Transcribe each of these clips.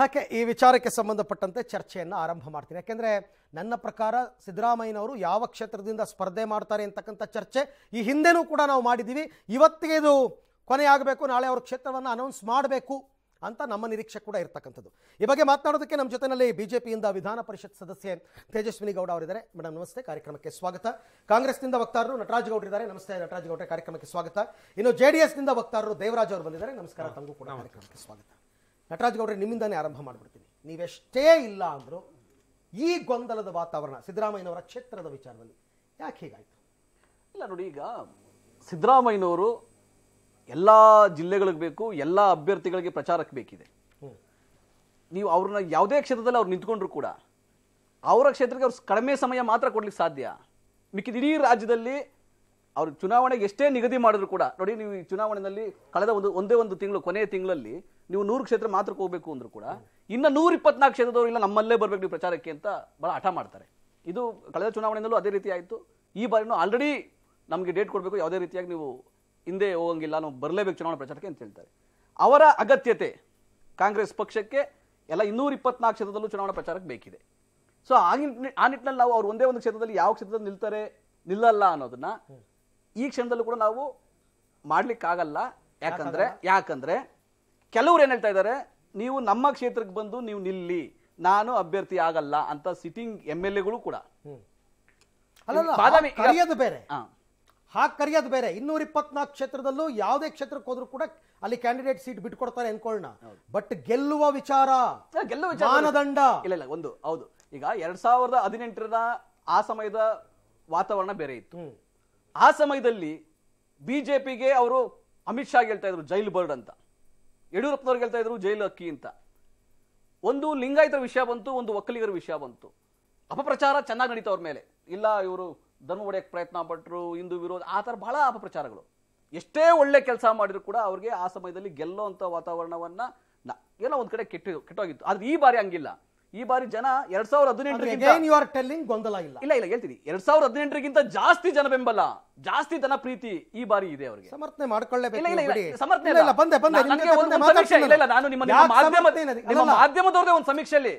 ಹಾಗೆ ಈ ವಿಚಾರಕ್ಕೆ ಸಂಬಂಧಪಟ್ಟಂತೆ ಚರ್ಚೆಯನ್ನು ಆರಂಭ ಮಾಡ್ತೀನಿ ಯಾಕೆಂದರೆ ನನ್ನ ಪ್ರಕಾರ ಸಿದ್ದರಾಮಯ್ಯನವರು ಯಾವ ಕ್ಷೇತ್ರದಿಂದ ಸ್ಪರ್ಧೆ ಮಾಡ್ತಾರೆ ಅಂತಕ್ಕಂಥ ಚರ್ಚೆ ಈ ಹಿಂದೆನೂ ಕೂಡ ನಾವು ಮಾಡಿದ್ದೀವಿ ಇವತ್ತಿಗೆ ಇದು ಕೊನೆಯಾಗಬೇಕು ನಾಳೆ ಅವ್ರ ಕ್ಷೇತ್ರವನ್ನು ಅನೌನ್ಸ್ ಮಾಡಬೇಕು ಅಂತ ನಮ್ಮ ನಿರೀಕ್ಷೆ ಕೂಡ ಇರ್ತಕ್ಕಂಥದ್ದು ಈ ಬಗ್ಗೆ ಮಾತನಾಡೋದಕ್ಕೆ ನಮ್ಮ ಜೊತೆಯಲ್ಲಿ ಪಿಯಿಂದ ವಿಧಾನ ಪರಿಷತ್ ಸದಸ್ಯೆ ತೇಜಸ್ವಿನಿ ಗೌಡ ಅವರಿದ್ದಾರೆ ಮೇಡಮ್ ನಮಸ್ತೆ ಕಾರ್ಯಕ್ರಮಕ್ಕೆ ಸ್ವಾಗತ ಕಾಂಗ್ರೆಸ್ನಿಂದ ವಕ್ತಾರರು ನಟರಾಜ್ ಗೌಡರಿದ್ದಾರೆ ನಮಸ್ತೆ ನಟರಾಜ್ ಗೌಡ್ರೆ ಕಾರ್ಯಕ್ರಮಕ್ಕೆ ಸ್ವಾಗತ ಇನ್ನು ಜೆ ಡಿ ಎಸ್ನಿಂದ ವಕ್ತಾರರು ದೇವರಾಜ್ ಅವರು ಬಂದಿದ್ದಾರೆ ನಮಸ್ಕಾರ ತಮಗೂ ಕೂಡ ಕಾರ್ಯಕ್ರಮಕ್ಕೆ ಸ್ವಾಗತ ನಟರಾಜ್ ಗೌಡ್ರೆ ನಿಮ್ಮಿಂದಾನೇ ಆರಂಭ ಮಾಡಿಬಿಡ್ತೀನಿ ನೀವೆಷ್ಟೇ ಇಲ್ಲ ಅಂದರೂ ಈ ಗೊಂದಲದ ವಾತಾವರಣ ಸಿದ್ದರಾಮಯ್ಯನವರ ಕ್ಷೇತ್ರದ ವಿಚಾರದಲ್ಲಿ ಯಾಕೆ ಹೀಗಾಯಿತು ಇಲ್ಲ ನೋಡಿ ಈಗ ಸಿದ್ದರಾಮಯ್ಯನವರು ಎಲ್ಲ ಜಿಲ್ಲೆಗಳಿಗೆ ಬೇಕು ಎಲ್ಲ ಅಭ್ಯರ್ಥಿಗಳಿಗೆ ಪ್ರಚಾರಕ್ಕೆ ಬೇಕಿದೆ ನೀವು ಅವ್ರನ್ನ ಯಾವುದೇ ಕ್ಷೇತ್ರದಲ್ಲಿ ಅವ್ರು ನಿಂತ್ಕೊಂಡ್ರು ಕೂಡ ಅವರ ಕ್ಷೇತ್ರಕ್ಕೆ ಅವ್ರು ಕಡಿಮೆ ಸಮಯ ಮಾತ್ರ ಕೊಡ್ಲಿಕ್ಕೆ ಸಾಧ್ಯ ಮಿಕ್ಕಿದ ಇಡೀ ರಾಜ್ಯದಲ್ಲಿ ಅವ್ರು ಚುನಾವಣೆಗೆ ಎಷ್ಟೇ ನಿಗದಿ ಮಾಡಿದ್ರು ಕೂಡ ನೋಡಿ ನೀವು ಈ ಚುನಾವಣೆಯಲ್ಲಿ ಕಳೆದ ಒಂದು ಒಂದೇ ಒಂದು ತಿಂಗಳು ಕೊನೆಯ ತಿಂಗಳಲ್ಲಿ ನೀವು ನೂರು ಕ್ಷೇತ್ರ ಮಾತ್ರ ಹೋಗಬೇಕು ಅಂದ್ರೂ ಕೂಡ ಇನ್ನು ನೂರ ಇಪ್ಪತ್ನಾಲ್ಕು ಕ್ಷೇತ್ರದವರು ಇಲ್ಲ ನಮ್ಮಲ್ಲೇ ಬರಬೇಕು ನೀವು ಪ್ರಚಾರಕ್ಕೆ ಅಂತ ಬಹಳ ಹಠ ಮಾಡ್ತಾರೆ ಇದು ಕಳೆದ ಚುನಾವಣೆಯಲ್ಲೂ ಅದೇ ರೀತಿ ಆಯಿತು ಈ ಬಾರಿನೂ ಆಲ್ರೆಡಿ ನಮಗೆ ಡೇಟ್ ಕೊಡಬೇಕು ಯಾವುದೇ ರೀತಿಯಾಗಿ ನೀವು ಹಿಂದೆ ಹೋಗಂಗಿಲ್ಲ ನಾವು ಬರಲೇಬೇಕು ಚುನಾವಣಾ ಪ್ರಚಾರಕ್ಕೆ ಅಂತ ಹೇಳ್ತಾರೆ ಅವರ ಅಗತ್ಯತೆ ಕಾಂಗ್ರೆಸ್ ಪಕ್ಷಕ್ಕೆ ಎಲ್ಲ ಇನ್ನೂರ ಇಪ್ಪತ್ನಾಲ್ಕು ಕ್ಷೇತ್ರದಲ್ಲೂ ಚುನಾವಣಾ ಪ್ರಚಾರಕ್ಕೆ ಬೇಕಿದೆ ಸೊ ಆ ಆ ನಿಟ್ಟಿನಲ್ಲಿ ನಾವು ಅವ್ರು ಒಂದೇ ಒಂದು ಕ್ಷೇತ್ರದಲ್ಲಿ ಯಾವ ಕ್ಷೇತ್ರದಲ್ಲಿ ನಿಲ್ತಾರೆ ನಿಲ್ಲಲ್ಲ ಅನ್ನೋದನ್ನ ಈ ಕ್ಷಣದಲ್ಲೂ ಕೂಡ ನಾವು ಮಾಡಲಿಕ್ಕಾಗಲ್ಲ ಯಾಕಂದ್ರೆ ಯಾಕಂದ್ರೆ ಕೆಲವರು ಏನು ಹೇಳ್ತಾ ಇದ್ದಾರೆ ನೀವು ನಮ್ಮ ಕ್ಷೇತ್ರಕ್ಕೆ ಬಂದು ನೀವು ನಿಲ್ಲಿ ನಾನು ಅಭ್ಯರ್ಥಿ ಆಗಲ್ಲ ಅಂತ ಸಿಟ್ಟಿಂಗ್ ಎಮ್ ಎಲ್ ಎಗಳು ಕೂಡ ಬೇರೆ ಹಾಗೆ ಕರೆಯೋದು ಬೇರೆ ಇನ್ನೂರ ಇಪ್ಪತ್ನಾಲ್ಕು ಕ್ಷೇತ್ರದಲ್ಲೂ ಯಾವುದೇ ಕ್ಷೇತ್ರಕ್ಕೆ ಹೋದ್ರು ಕೂಡ ಅಲ್ಲಿ ಕ್ಯಾಂಡಿಡೇಟ್ ಸೀಟ್ ಬಿಟ್ಕೊಡ್ತಾರೆ ಅನ್ಕೊಳ್ಳೋಣ ಬಟ್ ಗೆಲ್ಲುವ ವಿಚಾರ ಗೆಲ್ಲುವ ಮಾನದಂಡ ಇಲ್ಲ ಇಲ್ಲ ಒಂದು ಹೌದು ಈಗ ಎರಡ್ ಸಾವಿರದ ಹದಿನೆಂಟರ ಆ ಸಮಯದ ವಾತಾವರಣ ಬೇರೆ ಇತ್ತು ಆ ಸಮಯದಲ್ಲಿ ಬಿ ಜೆ ಪಿಗೆ ಅವರು ಅಮಿತ್ ಶಾ ಹೇಳ್ತಾ ಇದ್ರು ಜೈಲ್ ಬರ್ಡ್ ಅಂತ ಯಡಿಯೂರಪ್ಪನವ್ರು ಹೇಳ್ತಾ ಇದ್ರು ಜೈಲು ಅಕ್ಕಿ ಅಂತ ಒಂದು ಲಿಂಗಾಯತರ ವಿಷಯ ಬಂತು ಒಂದು ಒಕ್ಕಲಿಗರ ವಿಷಯ ಬಂತು ಅಪಪ್ರಚಾರ ಚೆನ್ನಾಗಿ ನಡೀತು ಅವ್ರ ಮೇಲೆ ಇಲ್ಲ ಇವರು ಧರ್ಮ ಹೊಡೆಯಕ್ಕೆ ಪ್ರಯತ್ನ ಪಟ್ಟರು ಹಿಂದೂ ವಿರೋಧ ಆ ಥರ ಬಹಳ ಅಪಪ್ರಚಾರಗಳು ಎಷ್ಟೇ ಒಳ್ಳೆ ಕೆಲಸ ಮಾಡಿದ್ರು ಕೂಡ ಅವ್ರಿಗೆ ಆ ಸಮಯದಲ್ಲಿ ಗೆಲ್ಲೋ ವಾತಾವರಣವನ್ನ ವಾತಾವರಣವನ್ನು ಏನೋ ಒಂದು ಕಡೆ ಕೆಟ್ಟು ಕೆಟ್ಟೋಗಿತ್ತು ಆದರೆ ಈ ಬಾರಿ ಹಂಗಿಲ್ಲ ಈ ಬಾರಿ ಜನ ಎರಡ್ ಸಾವಿರದ ಹದಿನೆಂಟರಿಗಿಂತ ಟೆಲ್ಲಿಂಗ್ ಗೊಂದಲ ಇಲ್ಲ ಇಲ್ಲ ಇಲ್ಲ ಹೇಳ್ತೀನಿ ಎರಡ್ ಸಾವಿರದ ಹದಿನೆಂಟರಿಗಿಂತ ಜಾಸ್ತಿ ಜನ ಬೆಂಬಲ ಜಾಸ್ತಿ ಜನ ಪ್ರೀತಿ ಈ ಬಾರಿ ಇದೆ ಅವರಿಗೆ ಸಮರ್ಥನೆ ಮಾಡ್ಕೊಳ್ಳೇ ಸಮರ್ಥನೆ ಇಲ್ಲ ಇಲ್ಲ ನಾನು ನಿಮ್ಮ ನಿಮ್ಮ ಒಂದು ಸಮೀಕ್ಷೆಯಲ್ಲಿ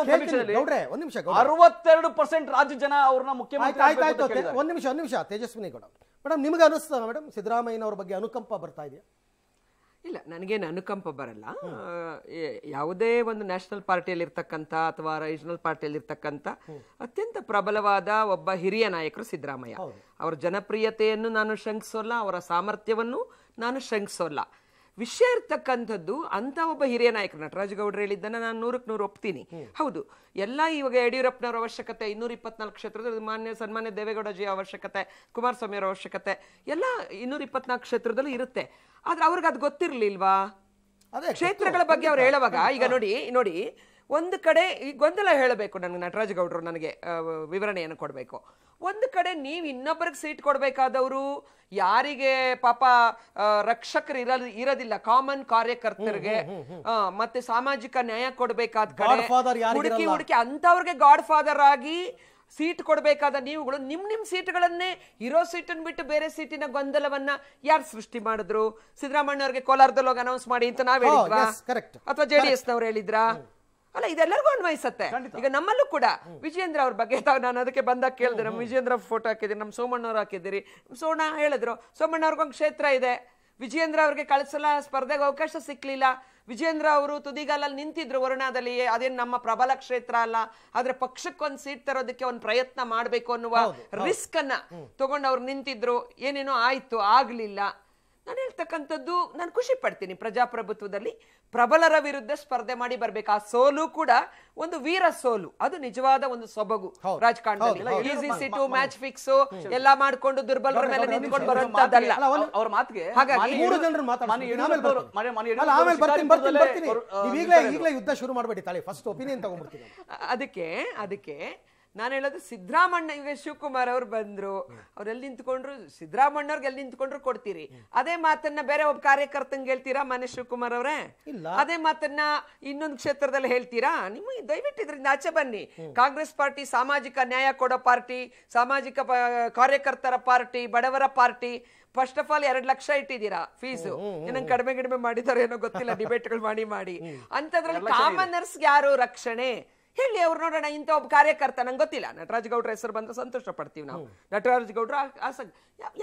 ಒಂದು ಸಮೀಕ್ಷೆಯಲ್ಲಿ ಒಂದು ನಿಮಿಷ ಅರವತ್ತೆರಡು ಪರ್ಸೆಂಟ್ ರಾಜ್ಯ ಜನ ಅವ್ರನ್ನ ಮುಖ್ಯಮಂತ್ರಿ ಒಂದ್ ಒಂದ್ ನಿಮಿಷ ಒಂದ್ ನಿಮಿಷ ತೇಜಸ್ವಿನಿ ಗೌಡ ಮೇಡಮ್ ನಿಮ್ಗೆ ಅನಿಸ್ತದ ಮೇಡಮ್ ಸಿದ್ದರಾಮಯ್ಯನವ್ರ ಬಗ್ಗೆ ಅನುಕಂಪ ಬರ್ತಾ ಇದೆಯಾ ಇಲ್ಲ ನನಗೇನು ಅನುಕಂಪ ಬರಲ್ಲ ಯಾವುದೇ ಒಂದು ನ್ಯಾಷನಲ್ ಪಾರ್ಟಿಯಲ್ಲಿ ಇರ್ತಕ್ಕಂಥ ಅಥವಾ ರೀಜನಲ್ ಪಾರ್ಟಿಯಲ್ಲಿ ಇರ್ತಕ್ಕಂಥ ಅತ್ಯಂತ ಪ್ರಬಲವಾದ ಒಬ್ಬ ಹಿರಿಯ ನಾಯಕರು ಸಿದ್ದರಾಮಯ್ಯ ಅವರ ಜನಪ್ರಿಯತೆಯನ್ನು ನಾನು ಶಂಕಿಸೋಲ್ಲ ಅವರ ಸಾಮರ್ಥ್ಯವನ್ನು ನಾನು ಶಂಕಿಸೋಲ್ಲ ವಿಷಯ ಇರ್ತಕ್ಕಂಥದ್ದು ಅಂತ ಒಬ್ಬ ಹಿರಿಯ ನಾಯಕರು ನಟರಾಜ್ ಗೌಡ್ರು ಹೇಳಿದ್ದನ್ನು ನಾನು ನೂರಕ್ಕೆ ನೂರು ಒಪ್ತೀನಿ ಹೌದು ಎಲ್ಲ ಇವಾಗ ಯಡಿಯೂರಪ್ಪನವರ ಅವಶ್ಯಕತೆ ಇನ್ನೂರ ಇಪ್ಪತ್ನಾಲ್ಕು ಕ್ಷೇತ್ರದಲ್ಲಿ ಮಾನ್ಯ ಸನ್ಮಾನ್ಯ ದೇವೇಗೌಡಜಿಯ ಅವಶ್ಯಕತೆ ಕುಮಾರಸ್ವಾಮಿಯವರ ಅವಶ್ಯಕತೆ ಎಲ್ಲ ಇನ್ನೂರ ಇಪ್ಪತ್ನಾಲ್ಕು ಕ್ಷೇತ್ರದಲ್ಲೂ ಇರುತ್ತೆ ಆದ್ರೆ ಅವ್ರಿಗೆ ಅದು ಗೊತ್ತಿರಲಿಲ್ವಾ ಕ್ಷೇತ್ರಗಳ ಬಗ್ಗೆ ಅವ್ರು ಹೇಳುವಾಗ ಈಗ ನೋಡಿ ನೋಡಿ ಒಂದು ಕಡೆ ಈ ಗೊಂದಲ ಹೇಳಬೇಕು ನನಗೆ ನಟರಾಜ್ ಗೌಡರು ನನಗೆ ವಿವರಣೆಯನ್ನು ಕೊಡಬೇಕು ಒಂದು ಕಡೆ ನೀವು ಇನ್ನೊಬ್ಬರಿಗೆ ಸೀಟ್ ಕೊಡಬೇಕಾದವರು ಯಾರಿಗೆ ಪಾಪ ರಕ್ಷಕರು ಇರ ಇರೋದಿಲ್ಲ ಕಾಮನ್ ಕಾರ್ಯಕರ್ತರಿಗೆ ಮತ್ತೆ ಸಾಮಾಜಿಕ ನ್ಯಾಯ ಕೊಡಬೇಕಾದ ಕಡೆ ಹುಡುಕಿ ಹುಡುಕಿ ಅಂತವ್ರಿಗೆ ಗಾಡ್ ಫಾದರ್ ಆಗಿ ಸೀಟ್ ಕೊಡಬೇಕಾದ ನೀವುಗಳು ನಿಮ್ಮ ನಿಮ್ಮ ಸೀಟ್ಗಳನ್ನೇ ಇರೋ ಸೀಟನ್ನು ಬಿಟ್ಟು ಬೇರೆ ಸೀಟಿನ ಗೊಂದಲವನ್ನ ಯಾರು ಸೃಷ್ಟಿ ಮಾಡಿದ್ರು ಸಿದ್ದರಾಮಯ್ಯ ಅವರಿಗೆ ಕೋಲಾರದಲ್ಲಿ ಹೋಗಿ ಅನೌನ್ಸ್ ಮಾಡಿ ಅಂತ ನಾವ್ oh, ಹೇಳಿದ್ವಾ ಅಥವಾ ಜೆಡಿಎಸ್ ನವ್ರು ಹೇಳಿದ್ರಾ ಅಲ್ಲ ಇದೆಲ್ಲರಿಗೂ ಅನ್ವಯಿಸುತ್ತೆ ಈಗ ನಮ್ಮಲ್ಲೂ ಕೂಡ ವಿಜೇಂದ್ರ ಅವ್ರ ಬಗ್ಗೆ ತಾವು ನಾನು ಅದಕ್ಕೆ ಬಂದಾಗ ಕೇಳಿದೆ ನಮ್ಮ ವಿಜೇಂದ್ರ ಫೋಟೋ ಹಾಕಿದ್ದೀರಿ ನಮ್ಮ ಸೋಮಣ್ಣವ್ರು ಹಾಕಿದ್ದೀರಿ ಸೋಣ ಹೇಳಿದ್ರು ಸೋಮಣ್ಣ ಒಂದು ಕ್ಷೇತ್ರ ಇದೆ ವಿಜೇಂದ್ರ ಅವ್ರಿಗೆ ಕಳಿಸಲ ಸ್ಪರ್ಧೆಗೆ ಅವಕಾಶ ಸಿಕ್ಕಲಿಲ್ಲ ವಿಜೇಂದ್ರ ಅವರು ತುದಿಗಾಲಲ್ಲಿ ನಿಂತಿದ್ರು ವರುಣಾದಲ್ಲಿ ಅದೇನು ನಮ್ಮ ಪ್ರಬಲ ಕ್ಷೇತ್ರ ಅಲ್ಲ ಆದ್ರೆ ಪಕ್ಷಕ್ಕೊಂದು ಸೀಟ್ ತರೋದಕ್ಕೆ ಒಂದು ಪ್ರಯತ್ನ ಮಾಡಬೇಕು ಅನ್ನುವ ರಿಸ್ಕ್ ಅನ್ನ ತಗೊಂಡು ಅವ್ರು ನಿಂತಿದ್ರು ಏನೇನೋ ಆಯ್ತು ಆಗ್ಲಿಲ್ಲ ಇರ್ತಕ್ಕಂಥದ್ದು ನಾನು ಖುಷಿ ಪಡ್ತೀನಿ ಪ್ರಜಾಪ್ರಭುತ್ವದಲ್ಲಿ ಪ್ರಬಲರ ವಿರುದ್ಧ ಸ್ಪರ್ಧೆ ಮಾಡಿ ಬರಬೇಕು ಆ ಸೋಲು ಕೂಡ ಒಂದು ವೀರ ಸೋಲು ಅದು ನಿಜವಾದ ಒಂದು ಸೊಬಗು ರಾಜಕಾರಣದಲ್ಲಿ ಈಸಿ ಸಿಟು ಮ್ಯಾಚ್ ಫಿಕ್ಸ್ ಎಲ್ಲ ಮಾಡ್ಕೊಂಡು ದುರ್ಬಲರ ಮೇಲೆ ನಿಂತ್ಕೊಂಡು ಬರುವಂತದ್ದಲ್ಲ ಅವ್ರ ಮಾತಿಗೆ ಹಾಗಾಗಿ ಮೂರು ಜನರು ಮಾತಾಡ್ತಾರೆ ಈಗಲೇ ಈಗಲೇ ಯುದ್ಧ ಶುರು ಮಾಡಬೇಡಿ ತಾಳಿ ಫಸ್ಟ್ ಒಪಿನಿಯನ್ ತಗೊಂಡ್ಬಿಡ್ತೀನಿ ಅದಕ್ಕೆ ಅದಕ್ಕೆ ನಾನು ಹೇಳೋದು ಸಿದ್ದರಾಮಣ್ಣಗೆ ಶಿವಕುಮಾರ್ ಅವ್ರು ಬಂದ್ರು ಅವ್ರೆಲ್ಲಿ ನಿಂತ್ಕೊಂಡ್ರು ಸಿದ್ದರಾಮಣ್ಣವ್ರಿಗೆ ಎಲ್ಲಿ ನಿಂತ್ಕೊಂಡ್ರು ಕೊಡ್ತೀರಿ ಅದೇ ಮಾತನ್ನ ಬೇರೆ ಒಬ್ಬ ಕಾರ್ಯಕರ್ತಂಗೆ ಹೇಳ್ತೀರಾ ಮನೆ ಶಿವಕುಮಾರ್ ಅವರೇ ಅದೇ ಮಾತನ್ನ ಇನ್ನೊಂದು ಕ್ಷೇತ್ರದಲ್ಲಿ ಹೇಳ್ತೀರಾ ನಿಮ್ಮ ದಯವಿಟ್ಟು ಇದರಿಂದ ಆಚೆ ಬನ್ನಿ ಕಾಂಗ್ರೆಸ್ ಪಾರ್ಟಿ ಸಾಮಾಜಿಕ ನ್ಯಾಯ ಕೊಡೋ ಪಾರ್ಟಿ ಸಾಮಾಜಿಕ ಕಾರ್ಯಕರ್ತರ ಪಾರ್ಟಿ ಬಡವರ ಪಾರ್ಟಿ ಫಸ್ಟ್ ಆಫ್ ಆಲ್ ಎರಡು ಲಕ್ಷ ಇಟ್ಟಿದ್ದೀರಾ ಫೀಸು ಏನಂಗ್ ಕಡಿಮೆ ಕಡಿಮೆ ಮಾಡಿದಾರೋ ಏನೋ ಗೊತ್ತಿಲ್ಲ ಡಿಬೇಟ್ಗಳು ಮಾಡಿ ಮಾಡಿ ಅಂತದ್ರಲ್ಲಿ ಕಾಮನರ್ಸ್ ಯಾರು ರಕ್ಷಣೆ ಹೇಳಿ ಅವ್ರು ನೋಡೋಣ ಇಂಥ ಒಬ್ಬ ಕಾರ್ಯಕರ್ತ ನಂಗೆ ಗೊತ್ತಿಲ್ಲ ನಟರಾಜ್ ಗೌಡ್ರ ಹೆಸರು ಬಂದ್ರೆ ಸಂತೋಷ ಪಡ್ತೀವಿ ನಾವು ನಟರಾಜ್ ಗೌಡ್ರ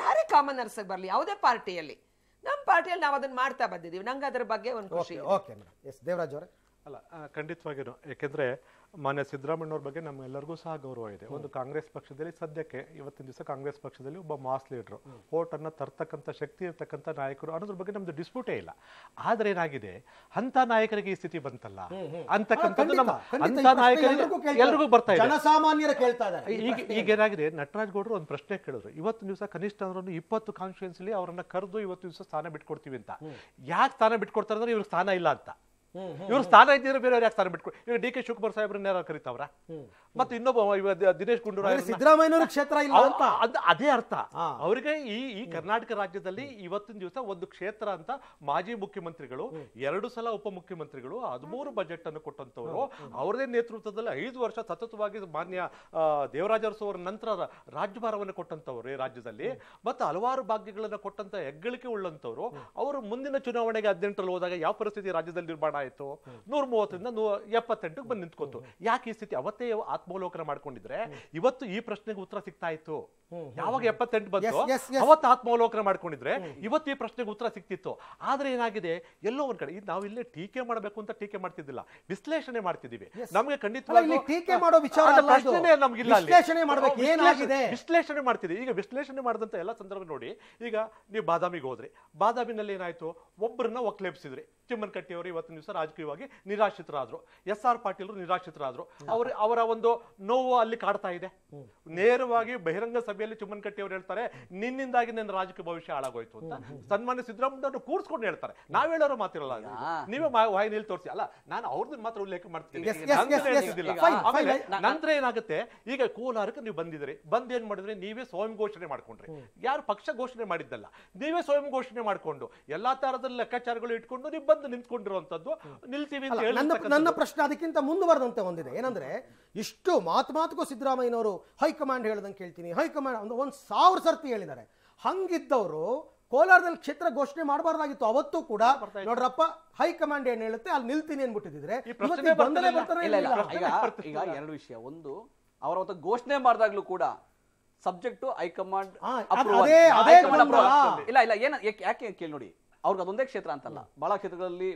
ಯಾರೇ ಕಾಮನ್ ಅರ್ಸಕ್ ಬರಲಿ ಯಾವುದೇ ಪಾರ್ಟಿಯಲ್ಲಿ ನಮ್ಮ ಪಾರ್ಟಿಯಲ್ಲಿ ನಾವು ಅದನ್ನ ಮಾಡ್ತಾ ಬಂದಿದ್ದೀವಿ ನಂಗೆ ಅದ್ರ ಬಗ್ಗೆ ಒಂದು ಖುಷಿ ಓಕೆ ಎಸ್ ದೇವರಾಜ್ ಅವರೇ ಅಲ್ಲ ಖಂಡಿತವಾಗಿಯೂ ಯಾಕೆಂದ್ರೆ ಮಾನ್ಯ ಸಿದ್ದರಾಮಣ್ಣವ್ರ ಬಗ್ಗೆ ನಮ್ಗೆಲ್ಲರಿಗೂ ಸಹ ಗೌರವ ಇದೆ ಒಂದು ಕಾಂಗ್ರೆಸ್ ಪಕ್ಷದಲ್ಲಿ ಸದ್ಯಕ್ಕೆ ಇವತ್ತಿನ ದಿವಸ ಕಾಂಗ್ರೆಸ್ ಪಕ್ಷದಲ್ಲಿ ಒಬ್ಬ ಮಾಸ್ ಲೀಡ್ರು ಓಟನ್ನು ತರ್ತಕ್ಕಂಥ ಶಕ್ತಿ ಇರ್ತಕ್ಕಂಥ ನಾಯಕರು ಅನ್ನೋದ್ರ ಬಗ್ಗೆ ನಮ್ದು ಡಿಸ್ಪ್ಯೂಟೇ ಇಲ್ಲ ಆದ್ರೆ ಏನಾಗಿದೆ ಅಂತ ನಾಯಕರಿಗೆ ಈ ಸ್ಥಿತಿ ಬಂತಲ್ಲ ಅಂತಕ್ಕಂಥ ಎಲ್ರಿಗೂ ಬರ್ತಾ ಇದೆ ಈಗ ಈಗ ಏನಾಗಿದೆ ನಟರಾಜ್ ಗೌಡರು ಒಂದು ಪ್ರಶ್ನೆ ಕೇಳಿದ್ರು ಇವತ್ತಿನ ದಿವಸ ಕನಿಷ್ಠ ಅಂದ್ರೂ ಇಪ್ಪತ್ತು ಕಾನ್ಸ್ಟಿಟ್ಯೂನ್ಸಿಲಿ ಅವರನ್ನ ಕರೆದು ಇವತ್ತು ದಿವಸ ಸ್ಥಾನ ಬಿಟ್ಕೊಡ್ತೀವಿ ಅಂತ ಯಾಕೆ ಸ್ಥಾನ ಬಿಟ್ಕೊಡ್ತಾರೆ ಅಂದ್ರೆ ಇವ್ರಿಗೆ ಸ್ಥಾನ ಇಲ್ಲ ಅಂತ ಇವರು ಸ್ಥಾನ ಇದ್ದಿದ್ರೆ ಬೇರೆ ಯಾಕೆ ಸ್ಥಾನ ಬಿಟ್ಕೊ ಇವರು ಡಿ ಕೆ ಶಿವಕುಮಾರ್ ಸಾಹೇಬ್ರನ್ನ ಯಾರು ಕರಿತಾವ್ರ ಮತ್ತೆ ಇನ್ನೊಬ್ಬ ದಿನೇಶ್ ಗುಂಡೂರಾವ್ ಸಿದ್ದರಾಮಯ್ಯನವ್ರ ಕ್ಷೇತ್ರ ಇಲ್ಲ ಅಂತ ಅದೇ ಅರ್ಥ ಅವರಿಗೆ ಈ ಈ ಕರ್ನಾಟಕ ರಾಜ್ಯದಲ್ಲಿ ಇವತ್ತಿನ ದಿವಸ ಒಂದು ಕ್ಷೇತ್ರ ಅಂತ ಮಾಜಿ ಮುಖ್ಯಮಂತ್ರಿಗಳು ಎರಡು ಸಲ ಉಪಮುಖ್ಯಮಂತ್ರಿಗಳು ಹದಿಮೂರು ಬಜೆಟ್ ಅನ್ನು ಕೊಟ್ಟಂತವ್ರು ಅವರದೇ ನೇತೃತ್ವದಲ್ಲಿ ಐದು ವರ್ಷ ಸತತವಾಗಿ ಮಾನ್ಯ ದೇವರಾಜ ನಂತರ ರಾಜ್ಯಭಾರವನ್ನು ಕೊಟ್ಟಂತವ್ರು ಈ ರಾಜ್ಯದಲ್ಲಿ ಮತ್ತೆ ಹಲವಾರು ಭಾಗ್ಯಗಳನ್ನು ಕೊಟ್ಟಂತ ಹೆಗ್ಗಳಿಕೆ ಉಳ್ಳಂತವ್ರು ಅವರು ಮುಂದಿನ ಚುನಾವಣೆಗೆ ಹದಿನೆಂಟರಲ್ಲಿ ಹೋದಾಗ ಯಾವ ಪರಿಸ್ಥಿತಿ ರಾಜ್ಯದಲ್ಲಿ ನಿರ್ಮಾಣ ಆಯ್ತು ನೂರ ಮೂವತ್ತರಿಂದ ನೂರ ಎಪ್ಪತ್ತೆಂಟಕ್ಕೆ ಬಂದು ನಿಂತ್ಕೋತು ಯಾಕೆ ಈ ಸ್ಥಿತಿ ಅವತ್ತೇ ಆತ್ಮಾವಲೋಕನ ಮಾಡ್ಕೊಂಡಿದ್ರೆ ಇವತ್ತು ಈ ಪ್ರಶ್ನೆಗೆ ಉತ್ತರ ಸಿಗ್ತಾ ಇತ್ತು ಯಾವಾಗ ಎಪ್ಪತ್ತೆಂಟು ಬಂತು ಅವತ್ತು ಆತ್ಮಾವಲೋಕನ ಮಾಡ್ಕೊಂಡಿದ್ರೆ ಇವತ್ತು ಈ ಪ್ರಶ್ನೆಗೆ ಉತ್ತರ ಸಿಕ್ತಿತ್ತು ಆದ್ರೆ ಏನಾಗಿದೆ ಎಲ್ಲೋ ಒಂದ್ ಕಡೆ ನಾವು ಇಲ್ಲೇ ಟೀಕೆ ಮಾಡಬೇಕು ಅಂತ ಟೀಕೆ ಮಾಡ್ತಿದ್ದಿಲ್ಲ ವಿಶ್ಲೇಷಣೆ ಮಾಡ್ತಿದೀವಿ ನಮ್ಗೆ ಖಂಡಿತವಾಗಿ ಟೀಕೆ ಮಾಡೋ ವಿಚಾರ ಪ್ರಶ್ನೆ ವಿಶ್ಲೇಷಣೆ ಮಾಡಬೇಕು ಏನಾಗಿದೆ ವಿಶ್ಲೇಷಣೆ ಮಾಡ್ತಿದ್ವಿ ಈಗ ವಿಶ್ಲೇಷಣೆ ಮಾಡಿದಂತ ಎಲ್ಲ ಸಂದರ್ಭ ನೋಡಿ ಈಗ ನೀವು ಬಾದಾಮಿಗೆ ಹೋದ್ರಿ ಬಾದಾಮಿನಲ್ಲಿ ಏನಾಯ್ತು ಒಬ್ಬರನ್ನ ಒಕ್ಲೇಪಿಸಿದ್ರಿ ತಿಮ್ಮನ್ ಕಟ್ಟಿಯವರು ಇವತ್ತು ದಿವಸ ರಾಜಕೀಯವಾಗಿ ನಿರಾಶ್ರಿತರಾದ್ರು ಎಸ್ ಆರ್ ಪಾಟೀಲ್ ನಿರಾಶ್ರಿತರಾದ್ರು ಅವರ ಅವರ ಒಂದು ನೋವು ಅಲ್ಲಿ ಕಾಡ್ತಾ ಇದೆ ನೇರವಾಗಿ ಬಹಿರಂಗ ಸಭೆಯಲ್ಲಿ ಕಟ್ಟಿ ಅವರು ಹೇಳ್ತಾರೆ ನಿನ್ನಿಂದಾಗಿ ನನ್ನ ರಾಜಕೀಯ ಭವಿಷ್ಯ ಹಾಳಾಗೋಯ್ತು ಅಂತ ಸನ್ಮಾನ್ಯ ಸಿದ್ದರಾಮಯ್ಯ ಕೂರಿಸ್ಕೊಂಡು ಹೇಳ್ತಾರೆ ನಾವ್ ಹೇಳೋರು ಮಾತಿರಲ್ಲ ನೀವೇ ವಾಹಿನಿಯಲ್ಲಿ ತೋರಿಸಿ ಅಲ್ಲ ನಾನು ಅವ್ರದ್ದು ಮಾತ್ರ ಉಲ್ಲೇಖ ಮಾಡ್ತೀನಿ ನಂತರ ಏನಾಗುತ್ತೆ ಈಗ ಕೋಲಾರಕ್ಕೆ ನೀವು ಬಂದಿದ್ರಿ ಬಂದ್ ಏನ್ ಮಾಡಿದ್ರಿ ನೀವೇ ಸ್ವಯಂ ಘೋಷಣೆ ಮಾಡ್ಕೊಂಡ್ರಿ ಯಾರು ಪಕ್ಷ ಘೋಷಣೆ ಮಾಡಿದ್ದಲ್ಲ ನೀವೇ ಸ್ವಯಂ ಘೋಷಣೆ ಮಾಡಿಕೊಂಡು ಎಲ್ಲಾ ತರಹದ ಲೆಕ್ಕಾಚಾರಗಳು ಇಟ್ಕೊಂಡು ನೀವು ಬಂದು ನಿಂತ್ಕೊಂಡಿರುವಂತದ್ದು ನಿಲ್ತೀವಿ ನನ್ನ ಪ್ರಶ್ನೆ ಅದಕ್ಕಿಂತ ಮುಂದುವರೆದಂತೆ ಒಂದಿದೆ ಏನಂದ್ರೆ ಇಷ್ಟು ಮಾತು ಮಾತುಗೂ ಸಿದ್ದರಾಮಯ್ಯನವರು ಹೈಕಮಾಂಡ್ ಹೇಳದಂಗೆ ಕೇಳ್ತೀನಿ ಹೈಕಮಾಂಡ್ ಒಂದು ಒಂದು ಸಾವಿರ ಸರ್ತಿ ಹೇಳಿದ್ದಾರೆ ಹಂಗಿದ್ದವರು ಕೋಲಾರದಲ್ಲಿ ಕ್ಷೇತ್ರ ಘೋಷಣೆ ಮಾಡಬಾರ್ದಾಗಿತ್ತು ಅವತ್ತು ಕೂಡ ನೋಡ್ರಪ್ಪ ಹೈಕಮಾಂಡ್ ಏನ್ ಹೇಳುತ್ತೆ ಅಲ್ಲಿ ನಿಲ್ತೀನಿ ಅನ್ಬಿಟ್ಟಿದ್ರೆ ಈಗ ಎರಡು ವಿಷಯ ಒಂದು ಅವರ ಘೋಷಣೆ ಮಾಡಿದಾಗ್ಲೂ ಕೂಡ ಸಬ್ಜೆಕ್ಟ್ ಹೈಕಮಾಂಡ್ ಇಲ್ಲ ಇಲ್ಲ ಏನ ಯಾಕೆ ಕೇಳಿ ನೋಡಿ ಅವ್ರಿಗೆ ಅದೊಂದೇ ಕ್ಷೇತ್ರ ಅಂತಲ್ಲ ಬಹಳ ಕ್ಷೇತ್ರಗಳಲ್ಲಿ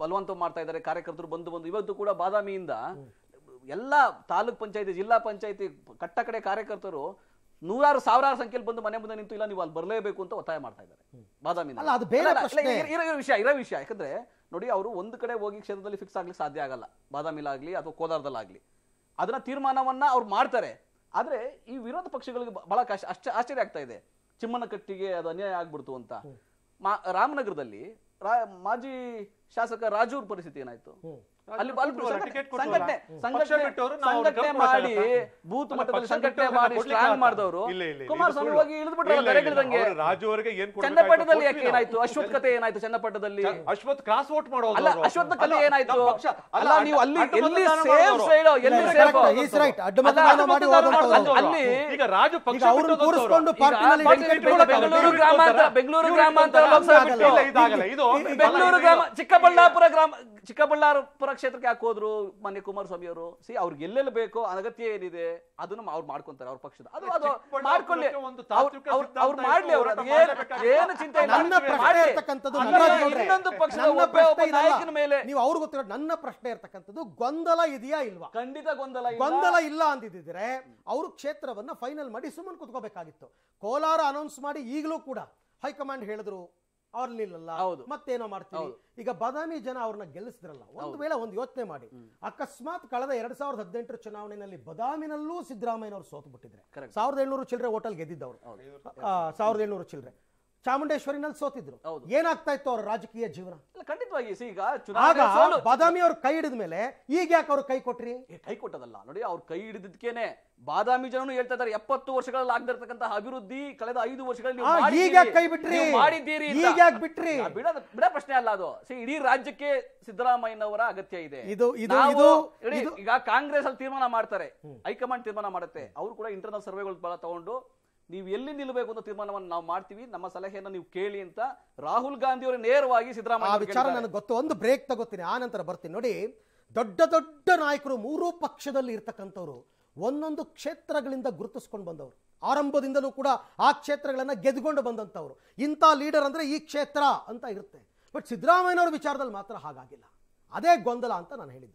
ಬಲವಂತ ಮಾಡ್ತಾ ಇದ್ದಾರೆ ಕಾರ್ಯಕರ್ತರು ಬಂದು ಬಂದು ಇವತ್ತು ಕೂಡ ಬಾದಾಮಿಯಿಂದ ಎಲ್ಲ ತಾಲೂಕ್ ಪಂಚಾಯತಿ ಜಿಲ್ಲಾ ಪಂಚಾಯತಿ ಕಟ್ಟ ಕಡೆ ಕಾರ್ಯಕರ್ತರು ನೂರಾರು ಸಾವಿರಾರು ಸಂಖ್ಯೆಯಲ್ಲಿ ಬಂದು ಮನೆ ಮುಂದೆ ನಿಂತು ಇಲ್ಲ ನೀವು ಅಲ್ಲಿ ಬರಲೇಬೇಕು ಅಂತ ಒತ್ತಾಯ ಮಾಡ್ತಾ ಇದ್ದಾರೆ ಬಾದಾಮಿ ಇರೋ ವಿಷಯ ಇರೋ ವಿಷಯ ಯಾಕಂದ್ರೆ ನೋಡಿ ಅವರು ಒಂದ್ ಕಡೆ ಹೋಗಿ ಕ್ಷೇತ್ರದಲ್ಲಿ ಫಿಕ್ಸ್ ಆಗ್ಲಿಕ್ಕೆ ಸಾಧ್ಯ ಆಗಲ್ಲ ಬಾದಾಮಿಲಾಗ್ಲಿ ಅಥವಾ ಕೋಲಾರದಲ್ಲಾಗ್ಲಿ ಅದನ್ನ ತೀರ್ಮಾನವನ್ನ ಅವ್ರು ಮಾಡ್ತಾರೆ ಆದ್ರೆ ಈ ವಿರೋಧ ಪಕ್ಷಗಳಿಗೆ ಬಹಳ ಕಷ್ಟ ಆಶ್ಚರ್ಯ ಆಗ್ತಾ ಇದೆ ಚಿಮ್ಮನ ಕಟ್ಟಿಗೆ ಅದು ಅನ್ಯಾಯ ಆಗ್ಬಿಡ್ತು ಅಂತ ರಾಮನಗರದಲ್ಲಿ ಮಾಜಿ ಶಾಸಕ ರಾಜೂರ್ ಪರಿಸ್ಥಿತಿ ಏನಾಯ್ತು ಅಲ್ಲಿ ಸಂಘಟನೆ ಸಂಘಟನೆ ಮಾಡಿ ಬೂತ್ ಮಟ್ಟದಲ್ಲಿ ಸಂಘಟನೆ ಮಾಡಿ ಸ್ಟ್ರಾಂಗ್ ಮಾಡಿದವರು ಕುಮಾರಸ್ವಾಮಿ ಹೋಗಿ ಇಳಿದು ಬಿಟ್ರಂಗೆ ರಾಜುವರಿಗೆ ಏನ್ ಚನ್ನಪಟ್ಟಣದಲ್ಲಿ ಯಾಕೆ ಏನಾಯ್ತು ಅಶ್ವತ್ ಕತೆ ಏನಾಯ್ತು ಚನ್ನಪಟ್ಟಣದಲ್ಲಿ ಅಶ್ವತ್ ಕ್ರಾಸ್ ವೋಟ್ ಮಾಡೋ ಅಲ್ಲ ಅಶ್ವತ್ ಕತೆ ಏನಾಯ್ತು ಅಲ್ಲ ನೀವು ಅಲ್ಲಿ ಎಲ್ಲಿ ಸೇಫ್ ಸೈಡ್ ಎಲ್ಲಿ ಸೇಫ್ ಈಸ್ ರೈಟ್ ಅಡ್ಡ ಮತದಾನ ಮಾಡಿ ಅಲ್ಲಿ ಈಗ ರಾಜು ಪಕ್ಷ ಅವರು ಕೂರಿಸಿಕೊಂಡು ಪಾರ್ಟಿನಲ್ಲಿ ಬೆಂಗಳೂರು ಗ್ರಾಮಾಂತರ ಬೆಂಗಳೂರು ಗ್ರಾಮಾಂತರ ಲೋಕಸಭೆ ಬಿಟ್ಟು ಬೆಂಗಳೂರು ಗ್ರಾಮ ಚಿಕ್ಕಬಳ್ಳಾಪುರ ಗ್ರಾಮ ಚಿಕ್ಕಬಳ್ಳಾಪುರ ಕ್ಷೇತ್ರಕ್ಕೆ ಯಾಕೆ ಹೋದ್ರು ಮನೆ ಕುಮಾರಸ್ವಾಮಿ ಅವರು ಸಿ ಅವ್ರಿಗೆ ಎಲ್ಲೆಲ್ಲಿ ಬೇಕೋ ಅನಗತ್ಯ ಏನಿದೆ ಅದನ್ನ ಅವ್ರು ಮಾಡ್ಕೊಂತಾರೆ ಅವ್ರ ಪಕ್ಷದ ಅದು ಅದು ಮಾಡ್ಕೊಳ್ಳಿ ಅವ್ರು ಮಾಡ್ಲಿ ಏನು ಚಿಂತೆ ಪಕ್ಷದ ನಾಯಕನ ಮೇಲೆ ನೀವು ಅವ್ರು ಗೊತ್ತಿರೋ ನನ್ನ ಪ್ರಶ್ನೆ ಇರ್ತಕ್ಕಂಥದ್ದು ಗೊಂದಲ ಇದೆಯಾ ಇಲ್ವಾ ಖಂಡಿತ ಗೊಂದಲ ಗೊಂದಲ ಇಲ್ಲ ಅಂದಿದ್ರೆ ಅವ್ರ ಕ್ಷೇತ್ರವನ್ನ ಫೈನಲ್ ಮಾಡಿ ಸುಮ್ಮನೆ ಕುತ್ಕೋಬೇಕಾಗಿತ್ತು ಕೋಲಾರ ಅನೌನ್ಸ್ ಮಾಡಿ ಈಗಲೂ ಕೂಡ ಹೈಕಮಾಂಡ್ ಹೇಳಿದ್ರು ಅವ್ರು ಮತ್ತೆ ಮತ್ತೇನೋ ಮಾಡ್ತೀವಿ ಈಗ ಬದಾಮಿ ಜನ ಅವ್ರನ್ನ ಗೆಲ್ಲಿಸಿದ್ರಲ್ಲ ಒಂದ್ ವೇಳೆ ಒಂದು ಯೋಚನೆ ಮಾಡಿ ಅಕಸ್ಮಾತ್ ಕಳೆದ ಎರಡ್ ಸಾವಿರದ ಹದಿನೆಂಟರ ಚುನಾವಣೆಯಲ್ಲಿ ಬದಾಮಿನಲ್ಲೂ ಸಿದ್ದರಾಮಯ್ಯನವರು ಸೋತು ಬಿಟ್ಟಿದ್ರೆ ಸಾವಿರದ ಏಳ್ನೂರು ಚಿಲ್ಲರೆ ಹೋಟೆಲ್ ಗೆದ್ದಿದ್ದವರು ಸಾವಿರದ ಏಳ್ನೂರು ಚಿಲ್ಲರೆ ಚಾಮುಂಡೇಶ್ವರಿನಲ್ಲಿ ಸೋತಿದ್ರು ಏನಾಗ್ತಾ ಇತ್ತು ಅವ್ರ ರಾಜಕೀಯ ಜೀವನ ಖಂಡಿತವಾಗಿ ಈಗ ಬಾದಾಮಿ ಅವ್ರ ಕೈ ಹಿಡಿದ ಮೇಲೆ ಈಗ ಯಾಕೆ ಅವ್ರು ಕೈ ಕೊಟ್ರಿ ಕೈ ಕೊಟ್ಟದಲ್ಲ ನೋಡಿ ಅವ್ರ ಕೈ ಹಿಡಿದಕ್ಕೇನೆ ಬಾದಾಮಿ ಜನನು ಹೇಳ್ತಾ ಇದ್ದಾರೆ ಎಪ್ಪತ್ತು ವರ್ಷಗಳಲ್ಲಿ ಆಗದಿರ್ತಕ್ಕಂತಹ ಅಭಿವೃದ್ಧಿ ಕಳೆದ ಐದು ವರ್ಷಗಳಲ್ಲಿ ಈಗ ಕೈ ಬಿಟ್ರಿ ಮಾಡಿದ್ದೀರಿ ಈಗ ಬಿಟ್ರಿ ಬಿಡ ಬಿಡ ಪ್ರಶ್ನೆ ಅಲ್ಲ ಅದು ಇಡೀ ರಾಜ್ಯಕ್ಕೆ ಸಿದ್ದರಾಮಯ್ಯನವರ ಅಗತ್ಯ ಇದೆ ಇದು ಇದು ಇದು ಈಗ ಕಾಂಗ್ರೆಸ್ ಅಲ್ಲಿ ತೀರ್ಮಾನ ಮಾಡ್ತಾರೆ ಹೈಕಮಾಂಡ್ ತೀರ್ಮಾನ ಮಾಡುತ್ತೆ ಅವರು ಕೂಡ ಇಂಟರ್ನಲ್ ಸರ್ವೆಗಳು ತಗೊಂಡು ನೀವು ಎಲ್ಲಿ ನಿಲ್ಲಬೇಕು ಅಂತ ತೀರ್ಮಾನವನ್ನು ನಾವು ಮಾಡ್ತೀವಿ ನಮ್ಮ ಸಲಹೆಯನ್ನು ನೀವು ಕೇಳಿ ಅಂತ ರಾಹುಲ್ ಗಾಂಧಿ ಅವರು ನೇರವಾಗಿ ಸಿದ್ದರಾಮಯ್ಯ ವಿಚಾರ ನನಗೆ ಗೊತ್ತು ಒಂದು ಬ್ರೇಕ್ ತಗೋತೀನಿ ಆ ನಂತರ ಬರ್ತೀನಿ ನೋಡಿ ದೊಡ್ಡ ದೊಡ್ಡ ನಾಯಕರು ಮೂರೂ ಪಕ್ಷದಲ್ಲಿ ಇರ್ತಕ್ಕಂಥವ್ರು ಒಂದೊಂದು ಕ್ಷೇತ್ರಗಳಿಂದ ಗುರುತಿಸ್ಕೊಂಡು ಬಂದವರು ಆರಂಭದಿಂದಲೂ ಕೂಡ ಆ ಕ್ಷೇತ್ರಗಳನ್ನು ಗೆದ್ದುಕೊಂಡು ಬಂದಂಥವ್ರು ಇಂಥ ಲೀಡರ್ ಅಂದ್ರೆ ಈ ಕ್ಷೇತ್ರ ಅಂತ ಇರುತ್ತೆ ಬಟ್ ಸಿದ್ದರಾಮಯ್ಯನವ್ರ ವಿಚಾರದಲ್ಲಿ ಮಾತ್ರ ಹಾಗಾಗಿಲ್ಲ ಅದೇ ಗೊಂದಲ ಅಂತ ನಾನು ಹೇಳಿದ್ದೆ